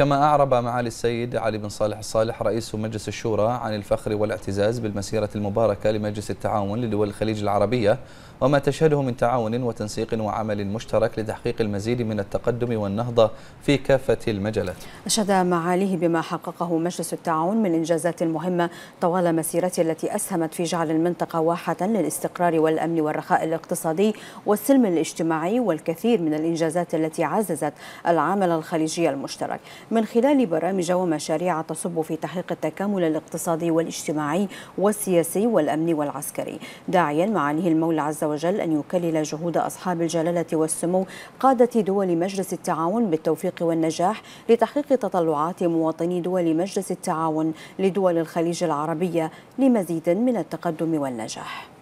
كما أعرب معالي السيد علي بن صالح الصالح رئيس مجلس الشورى عن الفخر والاعتزاز بالمسيرة المباركة لمجلس التعاون لدول الخليج العربية وما تشهده من تعاون وتنسيق وعمل مشترك لتحقيق المزيد من التقدم والنهضة في كافة المجالات أشهد معاليه بما حققه مجلس التعاون من إنجازات مهمة طوال مسيرته التي أسهمت في جعل المنطقة واحة للاستقرار والأمن والرخاء الاقتصادي والسلم الاجتماعي والكثير من الإنجازات التي عززت العمل الخليجي المشترك من خلال برامج ومشاريع تصب في تحقيق التكامل الاقتصادي والاجتماعي والسياسي والأمني والعسكري داعيا معاليه المولى عز وجل أن يكلل جهود أصحاب الجلالة والسمو قادة دول مجلس التعاون بالتوفيق والنجاح لتحقيق تطلعات مواطني دول مجلس التعاون لدول الخليج العربية لمزيد من التقدم والنجاح